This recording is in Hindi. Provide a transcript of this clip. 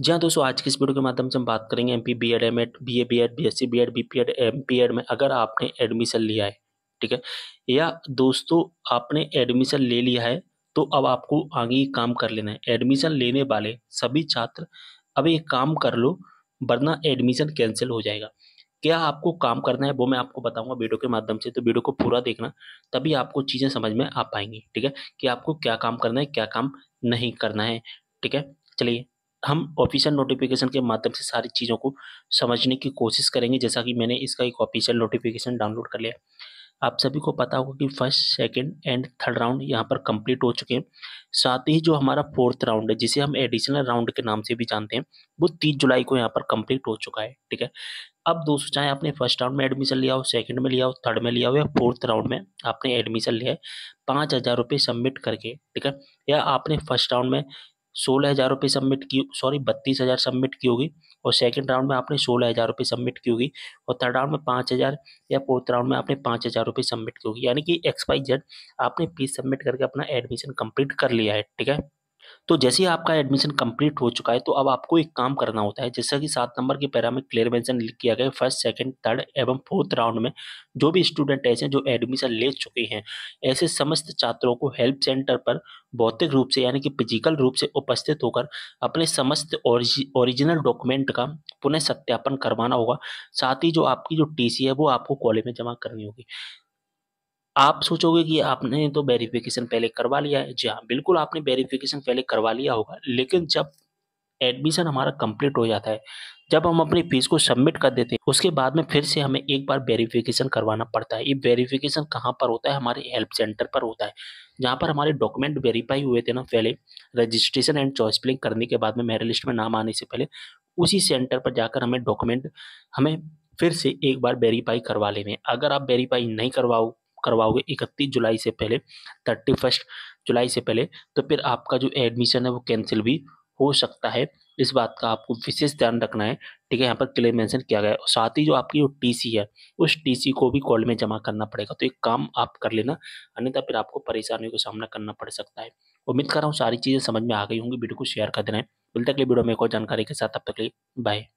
जी हाँ दोस्तों आज की इस वीडियो के माध्यम से हम बात करेंगे M P B Ed M Ed B A B Ed B S C B Ed B P Ed M P Ed में अगर आपने एडमिशन लिया है ठीक है या दोस्तों आपने एडमिशन ले लिया है तो अब आपको आगे काम कर लेना है एडमिशन लेने वाले सभी छात्र अब एक काम कर लो वरना एडमिशन कैंसिल हो जाएगा क्या आपको काम करना है वो मैं आपको बताऊंगा वीडियो के माध्यम से तो वीडियो को पूरा देखना तभी आपको चीज़ें समझ में आ पाएंगी ठीक है कि आपको क्या काम करना है क्या काम नहीं करना है ठीक है चलिए हम ऑफिशियल नोटिफिकेशन के माध्यम से सारी चीज़ों को समझने की कोशिश करेंगे जैसा कि मैंने इसका एक ऑफिशियल नोटिफिकेशन डाउनलोड कर लिया आप सभी को पता होगा कि first second and third round यहाँ पर कंप्लीट हो चुके हैं साथ ही जो हमारा फोर्थ राउंड है जिसे हम एडिशनल राउंड के नाम से भी जानते हैं वो तीस जुलाई को यहाँ पर कंप्लीट हो चुका है ठीक है अब दोस्तों चाहे आपने फर्स्ट राउंड में एडमिशन लिया हो सेकंड में लिया हो थर्ड में लिया हो या फोर्थ राउंड में आपने एडमिशन लिया है पाँच हज़ार रुपये सबमिट करके ठीक है या आपने फर्स्ट राउंड में सोलह हज़ार रुपये सबमिट की सॉरी बत्तीस हज़ार सबमिट की होगी और सेकंड राउंड में आपने सोलह हज़ार रुपये सबमिट की होगी और थर्ड राउंड में पाँच हज़ार या फोर्थ राउंड में आपने पाँच हज़ार रुपये सबमिट की होगी यानी कि एक्स वाई जेड आपने फीस सबमिट करके अपना एडमिशन कंप्लीट कर लिया है ठीक है तो जैसे ही आपका एडमिशन कंप्लीट हो चुका है तो अब आपको एक काम करना होता है जैसा कि सात नंबर के पैरा में क्लियर मेंशन किया गया फर्स्ट सेकंड थर्ड एवं फोर्थ राउंड में जो भी स्टूडेंट ऐसे जो एडमिशन ले चुके हैं ऐसे समस्त छात्रों को हेल्प सेंटर पर भौतिक रूप से यानी कि फिजिकल रूप से उपस्थित होकर अपने समस्त ओरिजिनल डॉक्यूमेंट का पुनः सत्यापन करवाना होगा साथ ही जो आपकी जो टी है वो आपको कॉलेज में जमा करनी होगी आप सोचोगे कि आपने तो वेरिफिकेशन पहले करवा लिया है जी हाँ बिल्कुल आपने वेरिफिकेशन पहले करवा लिया होगा लेकिन जब एडमिशन हमारा कंप्लीट हो जाता है जब हम अपनी फीस को सबमिट कर देते हैं उसके बाद में फिर से हमें एक बार वेरिफिकेशन करवाना पड़ता है ये वेरिफिकेशन कहाँ पर होता है हमारे हेल्प सेंटर पर होता है जहाँ पर हमारे डॉक्यूमेंट वेरीफाई हुए थे ना पहले रजिस्ट्रेशन एंड चॉइस प्लिंग करने के बाद में मेरे लिस्ट में नाम आने से पहले उसी सेंटर पर जाकर हमें डॉक्यूमेंट हमें फिर से एक बार वेरीफाई करवा लेने अगर आप वेरीफाई नहीं करवाओ करवाओगे इकतीस जुलाई से पहले थर्टी फर्स्ट जुलाई से पहले तो फिर आपका जो एडमिशन है वो कैंसिल भी हो सकता है इस बात का आपको विशेष ध्यान रखना है ठीक है यहाँ पर क्लियर मेंशन किया गया है और साथ ही जो आपकी जो टीसी है उस टीसी को भी कॉल में जमा करना पड़ेगा तो एक काम आप कर लेना अन्यथा फिर आपको परेशानियों का सामना करना पड़ सकता है उम्मीद कर रहा हूँ सारी चीज़ें समझ में आ गई होंगी वीडियो को शेयर कर देना है मिलते अगले वीडियो में एक और जानकारी के साथ अब तक लिए बाय